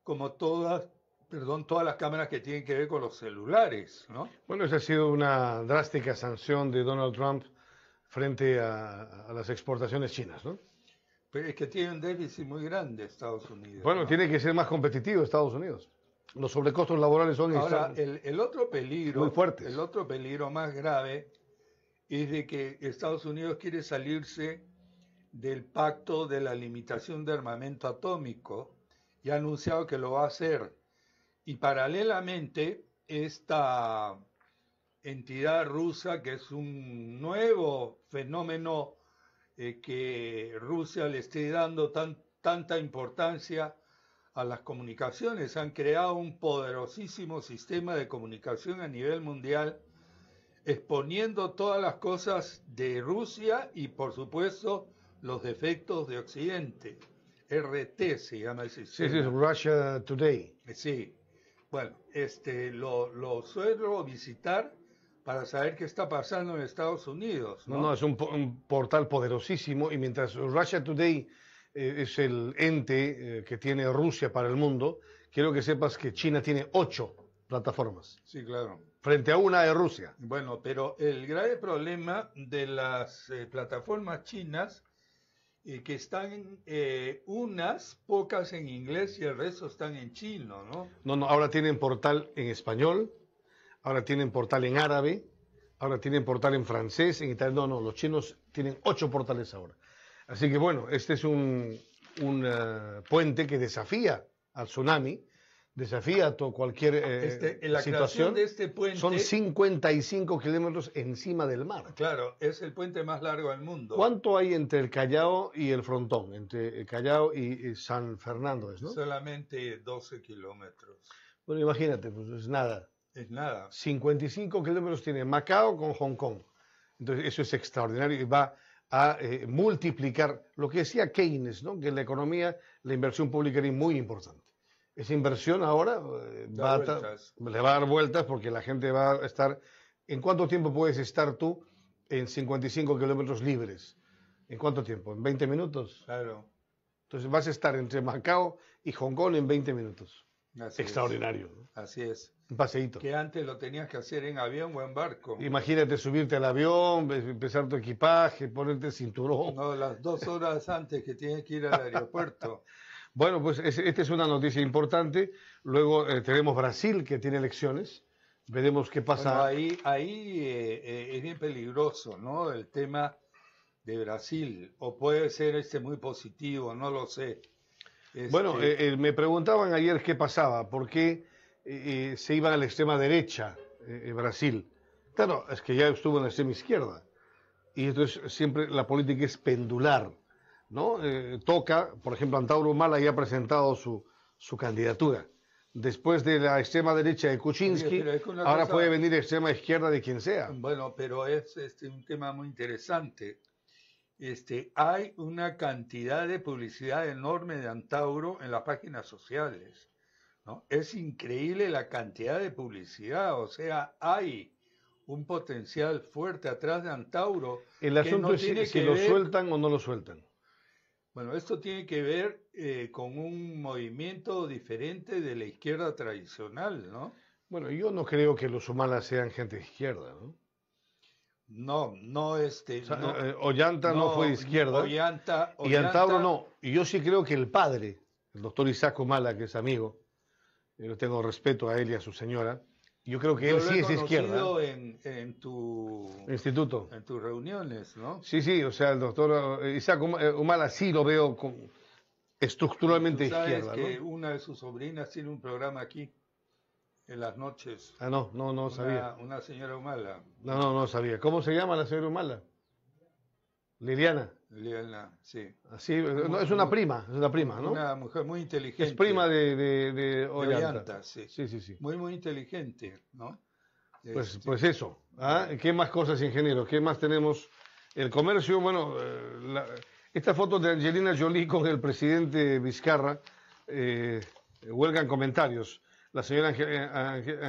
como todas, perdón, todas las cámaras que tienen que ver con los celulares, ¿no? Bueno, esa ha sido una drástica sanción de Donald Trump frente a, las exportaciones chinas, ¿no? Pero es que tiene un déficit muy grande Estados Unidos. Bueno, tiene que ser más competitivo Estados Unidos. Los sobrecostos laborales son Ahora, el, el, otro peligro, muy fuertes. el otro peligro más grave es de que Estados Unidos quiere salirse del pacto de la limitación de armamento atómico y ha anunciado que lo va a hacer. Y paralelamente, esta entidad rusa, que es un nuevo fenómeno eh, que Rusia le esté dando tanta importancia a las comunicaciones, han creado un poderosísimo sistema de comunicación a nivel mundial, exponiendo todas las cosas de Rusia y por supuesto los defectos de Occidente. RT se llama el Sí, es Russia Today. Eh, sí. Bueno, este, lo, suelo visitar para saber qué está pasando en Estados Unidos. No, no, es un, portal poderosísimo y mientras Russia Today eh, es el ente eh, que tiene Rusia para el mundo, quiero que sepas que China tiene ocho plataformas. Sí, claro. Frente a una de Rusia. Bueno, pero el grave problema de las plataformas chinas y que están eh, unas pocas en inglés y el resto están en chino, ¿no? No, no, ahora tienen portal en español, ahora tienen portal en árabe, ahora tienen portal en francés, en italiano, no, no, los chinos tienen ocho portales ahora. Así que bueno, este es un, un eh, puente que desafía al tsunami desafía cualquier ah, eh, este, situación. De este puente, son 55 kilómetros encima del mar. Claro, es el puente más largo del mundo. ¿Cuánto hay entre el Callao y el Frontón? Entre el eh, Callao y, San Fernando, ¿no? Solamente 12 kilómetros. Bueno, imagínate, pues es nada. Es nada. 55 kilómetros tiene Macao con Hong Kong. Entonces, eso es extraordinario y va a eh, multiplicar lo que decía Keynes, ¿no? que en la economía la inversión pública era muy importante. Esa inversión ahora eh, le va a dar vueltas porque la gente va a estar... ¿En cuánto tiempo puedes estar tú en 55 kilómetros libres? ¿En cuánto tiempo? ¿En 20 minutos? Claro. Entonces vas a estar entre Macao y Hong Kong en 20 minutos. Extraordinario. Así es. Un paseíto. Que antes lo tenías que hacer en avión o en barco. Imagínate subirte al avión, empezar tu equipaje, ponerte el cinturón. No, las dos horas antes que tienes que ir al aeropuerto. Bueno, pues esta es una noticia importante. Luego eh, tenemos Brasil que tiene elecciones. Veremos qué pasa. ahí ahí eh, eh, es bien peligroso, ¿no? El tema de Brasil. O puede ser este muy positivo, no lo sé. Bueno, este me preguntaban ayer qué pasaba, por qué se iba a la extrema derecha Brasil. Claro, es que ya estuvo en la extrema izquierda. Y entonces siempre la política es pendular ¿no? Eh, toca, por ejemplo, Antauro Mala ya ha presentado su, su candidatura. Después de la extrema derecha de Kuczynski, ahora puede venir extrema izquierda de quien sea. Bueno, pero es este, un tema muy interesante. Este, hay una cantidad de publicidad enorme de Antauro en las páginas sociales. ¿no? Es increíble la cantidad de publicidad, o sea, hay un potencial fuerte atrás de Antauro. El asunto no es si lo sueltan o no lo sueltan. Bueno, esto tiene que ver eh, con un movimiento diferente de la izquierda tradicional, ¿no? Bueno, yo no creo que los Omalas sean gente de izquierda, ¿no? No, no, este. Eh, eh, Ollanta no, fue de izquierda. Ollanta, Ollanta, y Antauro no. Y yo sí creo que el padre, el doctor Isaac Humala, que es amigo, yo tengo respeto a él y a su señora, yo creo que él sí es izquierda. En, en tu instituto. En tus reuniones, ¿no? Sí, sí, o sea, el doctor eh, Isaac eh, Humala sí lo veo con, estructuralmente sabes izquierda. que una de sus sobrinas tiene un programa aquí en las noches. Ah, no, no, no sabía. Una señora Humala. No, no, no sabía. ¿Cómo se llama la señora Humala? Liliana sí. es una prima, es una prima, ¿no? Una mujer muy inteligente. Es prima de, de, sí. sí. Sí, Muy, muy inteligente, ¿no? Pues, este, pues eso. ¿ah? Eh, ¿Qué más cosas, ingeniero? ¿Qué más tenemos? El comercio, bueno, eh, esta foto de Angelina Jolie con el presidente Vizcarra huelga eh, huelgan comentarios. La señora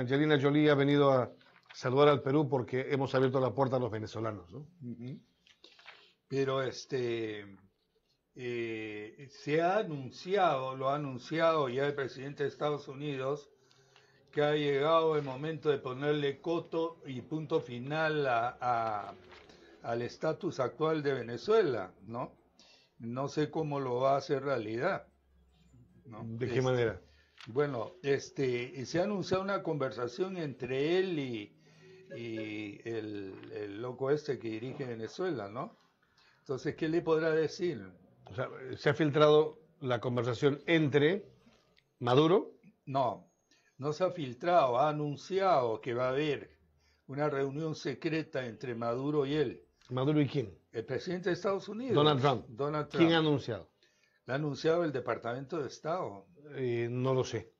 Angelina Jolie ha venido a saludar al Perú porque hemos abierto la puerta a los venezolanos, ¿no? pero este eh, se ha anunciado, lo ha anunciado ya el presidente de Estados Unidos, que ha llegado el momento de ponerle coto y punto final a, al estatus actual de Venezuela, ¿no? No sé cómo lo va a hacer realidad. ¿no? ¿De qué este, manera? Bueno, este, se ha anunciado una conversación entre él y, y el, loco este que dirige Venezuela, ¿no? Entonces, ¿qué le podrá decir? O sea, ¿se ha filtrado la conversación entre Maduro? No, no se ha filtrado, ha anunciado que va a haber una reunión secreta entre Maduro y él. ¿Maduro y quién? El presidente de Estados Unidos. Donald Trump. ¿Quién ha anunciado? la ha anunciado el Departamento de Estado. Eh, no lo sé.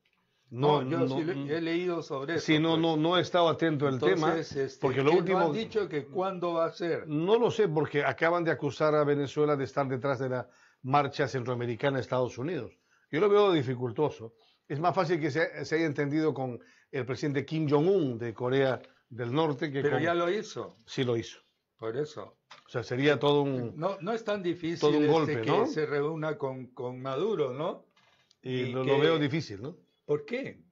No, yo sí he leído sobre eso. Sí, pues. no, no, he estado atento al tema. Este, porque lo último. han dicho que cuándo va a ser? No lo sé, porque acaban de acusar a Venezuela de estar detrás de la marcha centroamericana a Estados Unidos. Yo lo veo dificultoso. Es más fácil que se, haya entendido con el presidente Kim Jong-un de Corea del Norte que. Pero ya lo hizo. Sí, lo hizo. Por eso. O sea, sería eh, todo un. No, no es tan difícil este golpe, este que se reúna con, Maduro, ¿no? Y, lo veo difícil, ¿no? ¿Por qué?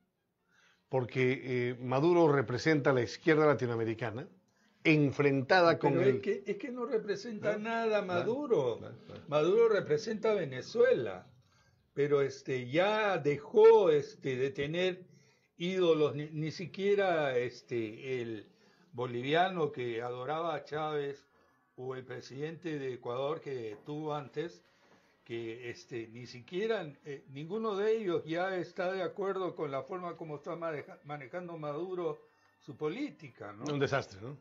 Porque eh, Maduro representa a la izquierda latinoamericana enfrentada ah, con el... es, que, no representa nada Maduro. Maduro representa a Venezuela. Pero este, ya dejó este, de tener ídolos, ni, siquiera este, el boliviano que adoraba a Chávez o el presidente de Ecuador que tuvo antes que este, ni siquiera eh, ninguno de ellos ya está de acuerdo con la forma como está manejando Maduro su política. ¿no? Un desastre, ¿no?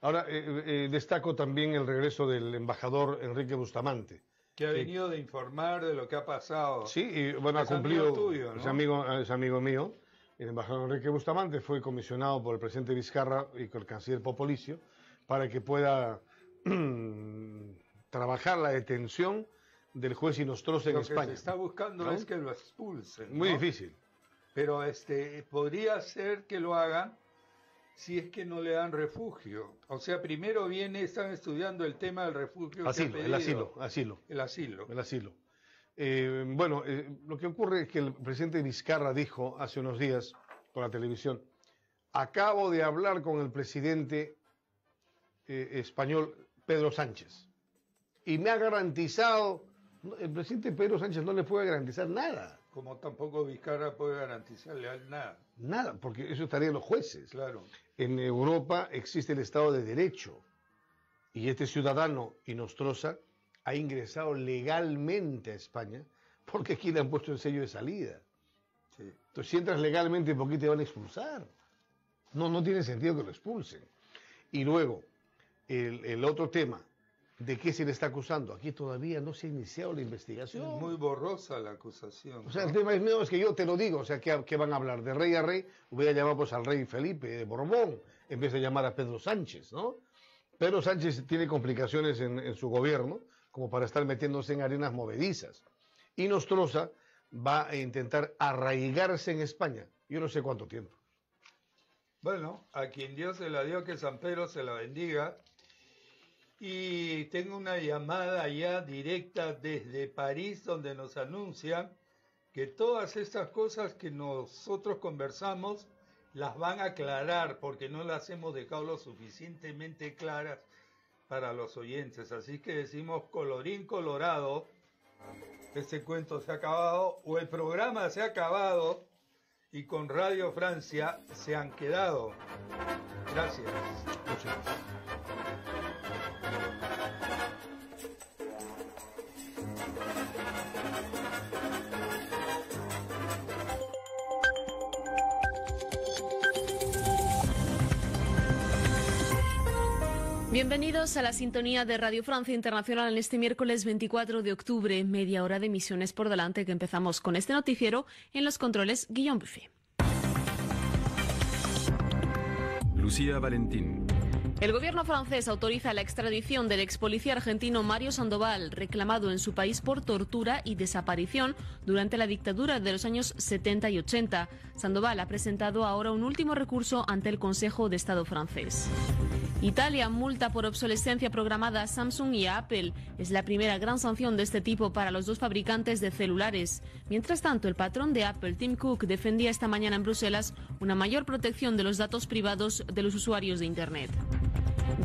Ahora, eh, eh, destaco también el regreso del embajador Enrique Bustamante. Que ha venido de informar de lo que ha pasado. Sí, y bueno, ha cumplido. es, amigo, es amigo mío. El embajador Enrique Bustamante fue comisionado por el presidente Vizcarra y con el canciller Popolicio para que pueda trabajar la detención del juez sinostroso en España. Lo que se está buscando es que lo expulsen. Muy difícil. Pero este, podría ser que lo hagan si es que no le dan refugio. O sea, primero viene, están estudiando el tema del refugio. Asilo, el asilo, asilo. El asilo. El asilo. Eh, bueno, eh, lo que ocurre es que el presidente Vizcarra dijo hace unos días por la televisión, acabo de hablar con el presidente eh, español Pedro Sánchez y me ha garantizado el presidente Pedro Sánchez no le puede garantizar nada. Como tampoco Vizcarra puede garantizarle nada. Nada, porque eso estaría en los jueces. Claro. En Europa existe el Estado de Derecho. Y este ciudadano, Inostroza, ha ingresado legalmente a España porque aquí le han puesto el sello de salida. Entonces, si entras legalmente, ¿por qué te van a expulsar? No, no tiene sentido que lo expulsen. Y luego, el otro tema, de qué se le está acusando. Aquí todavía no se ha iniciado la investigación. Es muy borrosa la acusación. O sea, el tema es que yo te lo digo, o sea, ¿qué, van a hablar? De rey a rey, ...voy a pues, al rey Felipe de Borbón, en vez de llamar a Pedro Sánchez, ¿no? Pedro Sánchez tiene complicaciones en, en su gobierno, como para estar metiéndose en arenas movedizas. Y Nostroza va a intentar arraigarse en España. Yo no sé cuánto tiempo. Bueno, a quien Dios se la dio, que San Pedro se la bendiga y tengo una llamada ya directa desde París donde nos anuncian que todas estas cosas que nosotros conversamos las van a aclarar porque no las hemos dejado lo suficientemente claras para los oyentes. Así que decimos colorín colorado, este cuento se ha acabado o el programa se ha acabado y con Radio Francia se han quedado. gracias. Bienvenidos a la sintonía de Radio Francia Internacional en este miércoles 24 de octubre, media hora de emisiones por delante que empezamos con este noticiero en los controles Guillaume Buffet. Lucía Valentín. El gobierno francés autoriza la extradición del ex policía argentino Mario Sandoval, reclamado en su país por tortura y desaparición durante la dictadura de los años 70 y 80. Sandoval ha presentado ahora un último recurso ante el Consejo de Estado francés. Italia multa por obsolescencia programada a Samsung y Apple. Es la primera gran sanción de este tipo para los dos fabricantes de celulares. Mientras tanto, el patrón de Apple, Tim Cook, defendía esta mañana en Bruselas una mayor protección de los datos privados de los usuarios de Internet.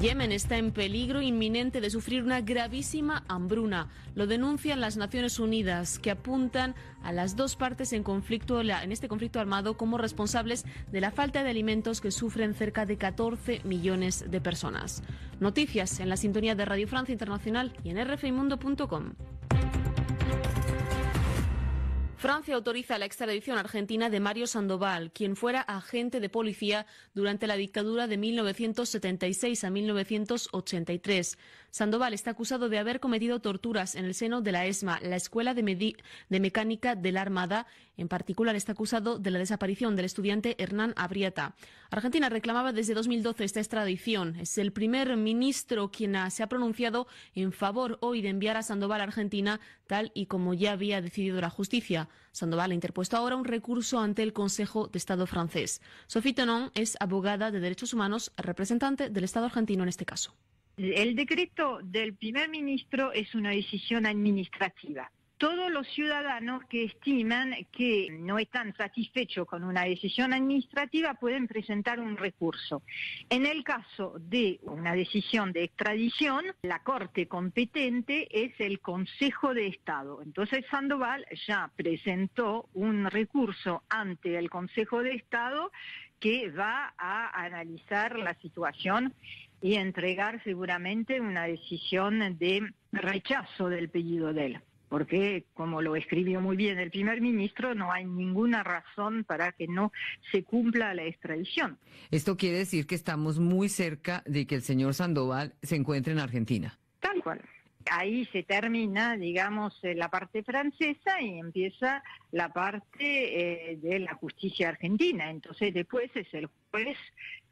Yemen está en peligro inminente de sufrir una gravísima hambruna. Lo denuncian las Naciones Unidas, que apuntan a las dos partes en, conflicto, en este conflicto armado como responsables de la falta de alimentos que sufren cerca de 14 millones de personas. Noticias en la sintonía de Radio Francia Internacional y en rfimundo.com. Francia autoriza la extradición argentina de Mario Sandoval, quien fuera agente de policía durante la dictadura de 1976 a 1983. Sandoval está acusado de haber cometido torturas en el seno de la ESMA, la Escuela de, Mecánica de la Armada. En particular, está acusado de la desaparición del estudiante Hernán Abrieta. Argentina reclamaba desde 2012 esta extradición. Es el primer ministro quien se ha pronunciado en favor hoy de enviar a Sandoval a Argentina, tal y como ya había decidido la justicia. Sandoval ha interpuesto ahora un recurso ante el Consejo de Estado francés. Sophie Tonon es abogada de derechos humanos, representante del Estado argentino en este caso. El decreto del primer ministro es una decisión administrativa. Todos los ciudadanos que estiman que no están satisfechos con una decisión administrativa pueden presentar un recurso. En el caso de una decisión de extradición, la Corte competente es el Consejo de Estado. Entonces Sandoval ya presentó un recurso ante el Consejo de Estado que va a analizar la situación y entregar seguramente una decisión de rechazo del pedido de él, porque como lo escribió muy bien el primer ministro, no hay ninguna razón para que no se cumpla la extradición. Esto quiere decir que estamos muy cerca de que el señor Sandoval se encuentre en Argentina. Tal cual. Ahí se termina, digamos, eh, la parte francesa y empieza la parte eh, de la justicia argentina. Entonces después es el juez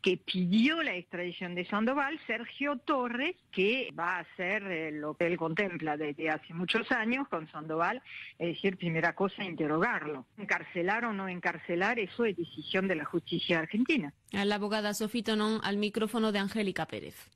que pidió la extradición de Sandoval, Sergio Torres, que va a hacer eh, lo que él contempla desde hace muchos años con Sandoval, es decir, primera cosa, interrogarlo. Encarcelar o no encarcelar, eso es decisión de la justicia argentina. A la abogada Sofía Tonón al micrófono de Angélica Pérez.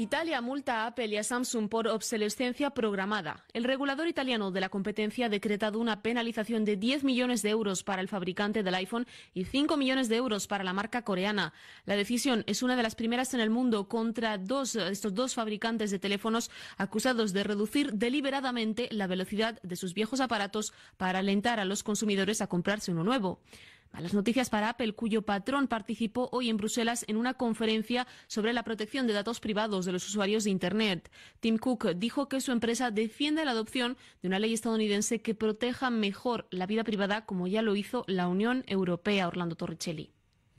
Italia multa a Apple y a Samsung por obsolescencia programada. El regulador italiano de la competencia ha decretado una penalización de 10 millones de euros para el fabricante del iPhone y 5 millones de euros para la marca coreana. La decisión es una de las primeras en el mundo contra estos dos fabricantes de teléfonos acusados de reducir deliberadamente la velocidad de sus viejos aparatos para alentar a los consumidores a comprarse uno nuevo las noticias para Apple, cuyo patrón participó hoy en Bruselas en una conferencia sobre la protección de datos privados de los usuarios de Internet. Tim Cook dijo que su empresa defiende la adopción de una ley estadounidense que proteja mejor la vida privada, como ya lo hizo la Unión Europea. Orlando Torricelli.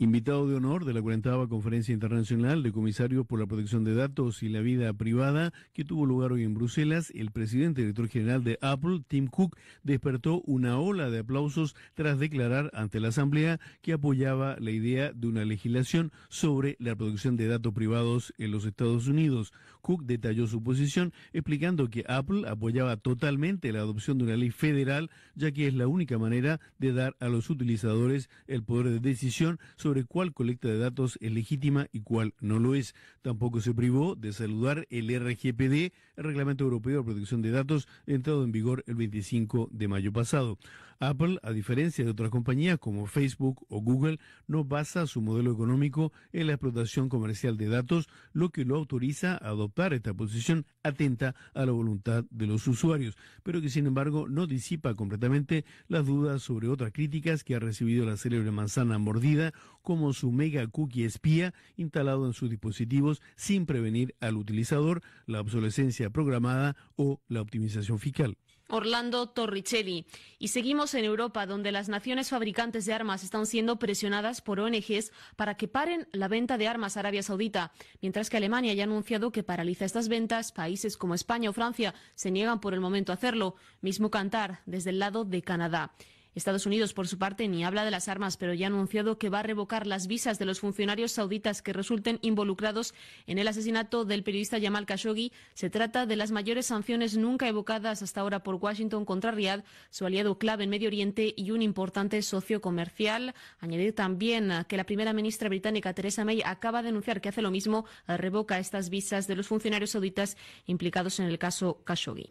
Invitado de honor de la 40 Conferencia Internacional de Comisarios por la Protección de Datos y la Vida Privada, que tuvo lugar hoy en Bruselas, el presidente y director general de Apple, Tim Cook, despertó una ola de aplausos tras declarar ante la Asamblea que apoyaba la idea de una legislación sobre la protección de datos privados en los Estados Unidos. Cook detalló su posición explicando que Apple apoyaba totalmente la adopción de una ley federal, ya que es la única manera de dar a los utilizadores el poder de decisión sobre cuál colecta de datos es legítima y cuál no lo es. Tampoco se privó de saludar el RGPD, el Reglamento Europeo de Protección de Datos, entrado en vigor el 25 de mayo pasado. Apple, a diferencia de otras compañías como Facebook o Google, no basa su modelo económico en la explotación comercial de datos, lo que lo autoriza a adoptar esta posición atenta a la voluntad de los usuarios, pero que sin embargo no disipa completamente las dudas sobre otras críticas que ha recibido la célebre manzana mordida, como su mega cookie espía instalado en sus dispositivos sin prevenir al utilizador, la obsolescencia programada o la optimización fiscal. Orlando Torricelli. Y seguimos en Europa, donde las naciones fabricantes de armas están siendo presionadas por ONGs para que paren la venta de armas a Arabia Saudita, mientras que Alemania ya ha anunciado que paraliza estas ventas, países como España o Francia se niegan por el momento a hacerlo, mismo cantar desde el lado de Canadá. Estados Unidos, por su parte, ni habla de las armas, pero ya ha anunciado que va a revocar las visas de los funcionarios sauditas que resulten involucrados en el asesinato del periodista Jamal Khashoggi. Se trata de las mayores sanciones nunca evocadas hasta ahora por Washington contra Riyadh, su aliado clave en Medio Oriente y un importante socio comercial. Añadir también que la primera ministra británica Theresa May acaba de anunciar que hace lo mismo, revoca estas visas de los funcionarios sauditas implicados en el caso Khashoggi.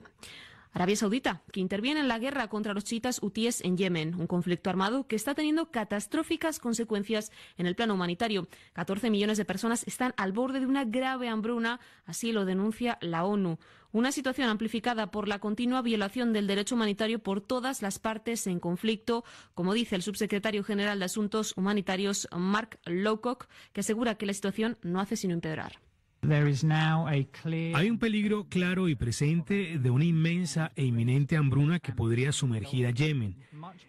Arabia Saudita, que interviene en la guerra contra los chiitas hutíes en Yemen, un conflicto armado que está teniendo catastróficas consecuencias en el plano humanitario. 14 millones de personas están al borde de una grave hambruna, así lo denuncia la ONU. Una situación amplificada por la continua violación del derecho humanitario por todas las partes en conflicto, como dice el subsecretario general de Asuntos Humanitarios Mark Lowcock, que asegura que la situación no hace sino empeorar. Hay un peligro claro y presente de una inmensa e inminente hambruna que podría sumergir a Yemen.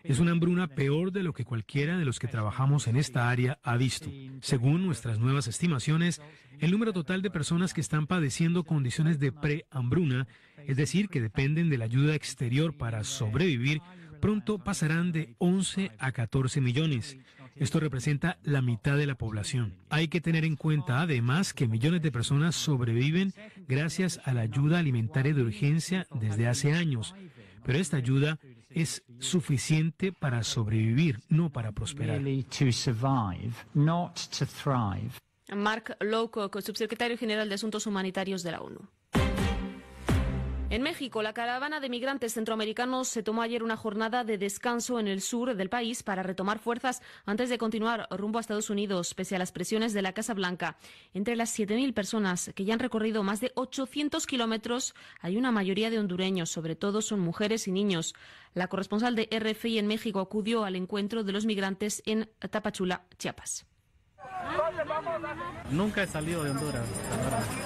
Es una hambruna peor de lo que cualquiera de los que trabajamos en esta área ha visto. Según nuestras nuevas estimaciones, el número total de personas que están padeciendo condiciones de pre-hambruna, es decir, que dependen de la ayuda exterior para sobrevivir, pronto pasarán de 11 a 14 millones. Esto representa la mitad de la población. Hay que tener en cuenta además que millones de personas sobreviven gracias a la ayuda alimentaria de urgencia desde hace años. Pero esta ayuda es suficiente para sobrevivir, no para prosperar. Mark Lowcock, subsecretario general de Asuntos Humanitarios de la ONU. En México, la caravana de migrantes centroamericanos se tomó ayer una jornada de descanso en el sur del país para retomar fuerzas antes de continuar rumbo a Estados Unidos, pese a las presiones de la Casa Blanca. Entre las 7.000 personas que ya han recorrido más de 800 kilómetros, hay una mayoría de hondureños, sobre todo son mujeres y niños. La corresponsal de RFI en México acudió al encuentro de los migrantes en Tapachula, Chiapas. Nunca he salido de Honduras.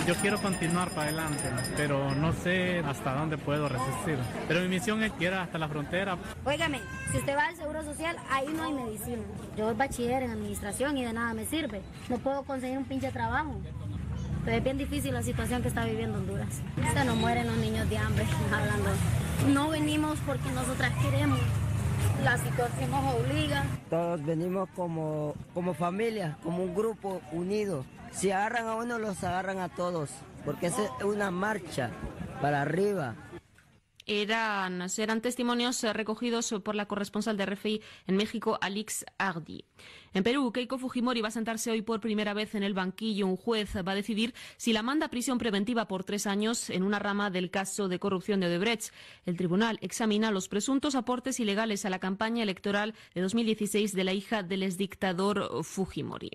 Yo quiero continuar para adelante, pero no sé hasta dónde puedo resistir. Pero mi misión es llegar hasta la frontera. Óigame, si usted va al Seguro Social, ahí no hay medicina. Yo soy bachiller en administración y de nada me sirve. No puedo conseguir un pinche trabajo. Pero es bien difícil la situación que está viviendo Honduras. Se nos mueren los niños de hambre, hablando. No venimos porque nosotras queremos la situación nos obliga. Todos venimos como, familia, como un grupo unido. Si agarran a uno, los agarran a todos, porque es una marcha para arriba eran, testimonios eh, recogidos por la corresponsal de RFI en México, Alix Ardi. En Perú, Keiko Fujimori va a sentarse hoy por primera vez en el banquillo. Un juez va a decidir si la manda a prisión preventiva por tres años en una rama del caso de corrupción de Odebrecht. El tribunal examina los presuntos aportes ilegales a la campaña electoral de 2016 de la hija del exdictador Fujimori.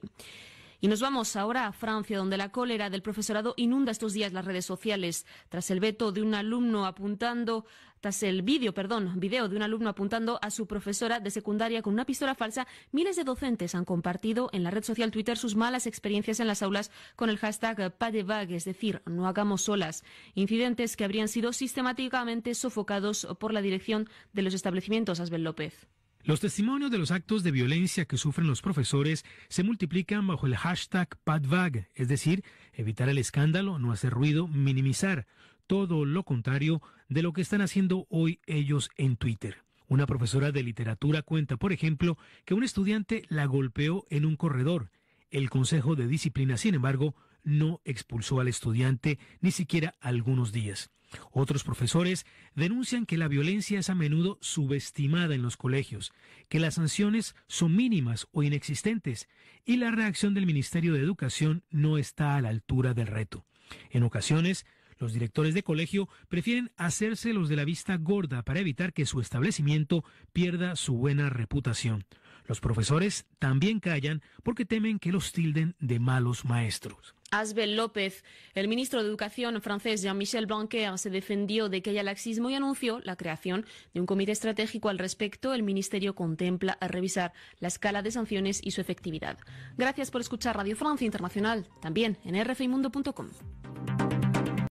Y nos vamos ahora a Francia, donde la cólera del profesorado inunda estos días las redes sociales. Tras el veto de un alumno apuntando, tras el vídeo, perdón, video de un alumno apuntando a su profesora de secundaria con una pistola falsa, miles de docentes han compartido en la red social Twitter sus malas experiencias en las aulas con el hashtag PADEVAG, es decir, no hagamos solas. Incidentes que habrían sido sistemáticamente sofocados por la dirección de los establecimientos Asbel López. Los testimonios de los actos de violencia que sufren los profesores se multiplican bajo el hashtag PadVag, es decir, evitar el escándalo, no hacer ruido, minimizar, todo lo contrario de lo que están haciendo hoy ellos en Twitter. Una profesora de literatura cuenta, por ejemplo, que un estudiante la golpeó en un corredor. El Consejo de Disciplina, sin embargo, no expulsó al estudiante ni siquiera algunos días. Otros profesores denuncian que la violencia es a menudo subestimada en los colegios, que las sanciones son mínimas o inexistentes y la reacción del Ministerio de Educación no está a la altura del reto. En ocasiones, los directores de colegio prefieren hacerse los de la vista gorda para evitar que su establecimiento pierda su buena reputación. Los profesores también callan porque temen que los tilden de malos maestros. Asbel López, el ministro de Educación francés Jean-Michel Blanquer se defendió de que haya laxismo y anunció la creación de un comité estratégico al respecto. El ministerio contempla revisar la escala de sanciones y su efectividad. Gracias por escuchar Radio Francia Internacional, también en rfimundo.com.